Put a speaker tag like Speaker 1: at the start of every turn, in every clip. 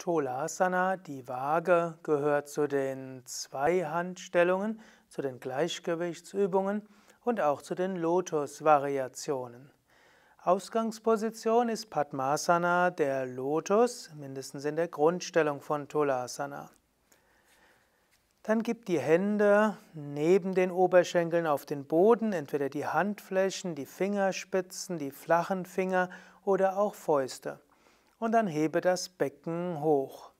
Speaker 1: Tolasana, die Waage, gehört zu den Zweihandstellungen, zu den Gleichgewichtsübungen und auch zu den Lotus-Variationen. Ausgangsposition ist Padmasana, der Lotus, mindestens in der Grundstellung von Tolasana. Dann gib die Hände neben den Oberschenkeln auf den Boden, entweder die Handflächen, die Fingerspitzen, die flachen Finger oder auch Fäuste und dann hebe das Becken hoch.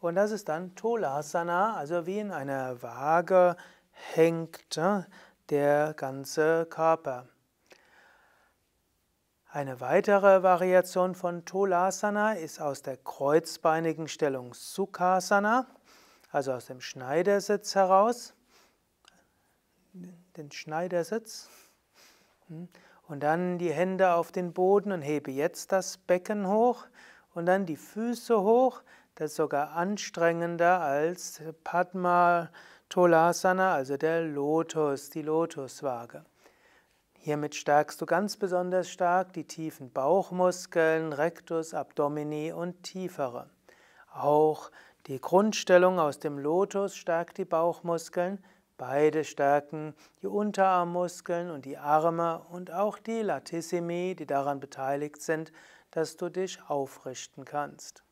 Speaker 1: Und das ist dann Tolasana, also wie in einer Waage hängt ne, der ganze Körper. Eine weitere Variation von Tolasana ist aus der kreuzbeinigen Stellung Sukhasana, also aus dem Schneidersitz heraus, den Schneidersitz. Hm. Und dann die Hände auf den Boden und hebe jetzt das Becken hoch und dann die Füße hoch. Das ist sogar anstrengender als Padma Tolasana, also der Lotus, die Lotuswaage. Hiermit stärkst du ganz besonders stark die tiefen Bauchmuskeln, Rectus, Abdomini und tiefere. Auch die Grundstellung aus dem Lotus stärkt die Bauchmuskeln, Beide stärken die Unterarmmuskeln und die Arme und auch die Latissimi, die daran beteiligt sind, dass du dich aufrichten kannst.